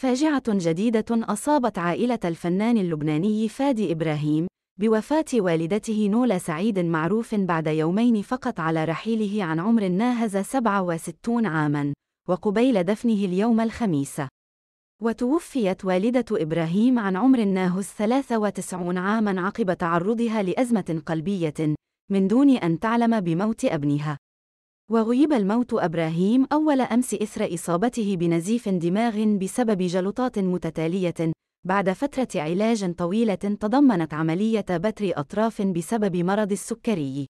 فاجعة جديدة أصابت عائلة الفنان اللبناني فادي إبراهيم بوفاة والدته نولا سعيد معروف بعد يومين فقط على رحيله عن عمر ناهز 67 عاماً وقبيل دفنه اليوم الخميس وتوفيت والدة إبراهيم عن عمر ناهز 93 عاماً عقب تعرضها لأزمة قلبية من دون أن تعلم بموت ابنها وغيب الموت أبراهيم أول أمس إثر إصابته بنزيف دماغ بسبب جلطات متتالية بعد فترة علاج طويلة تضمنت عملية بتر أطراف بسبب مرض السكري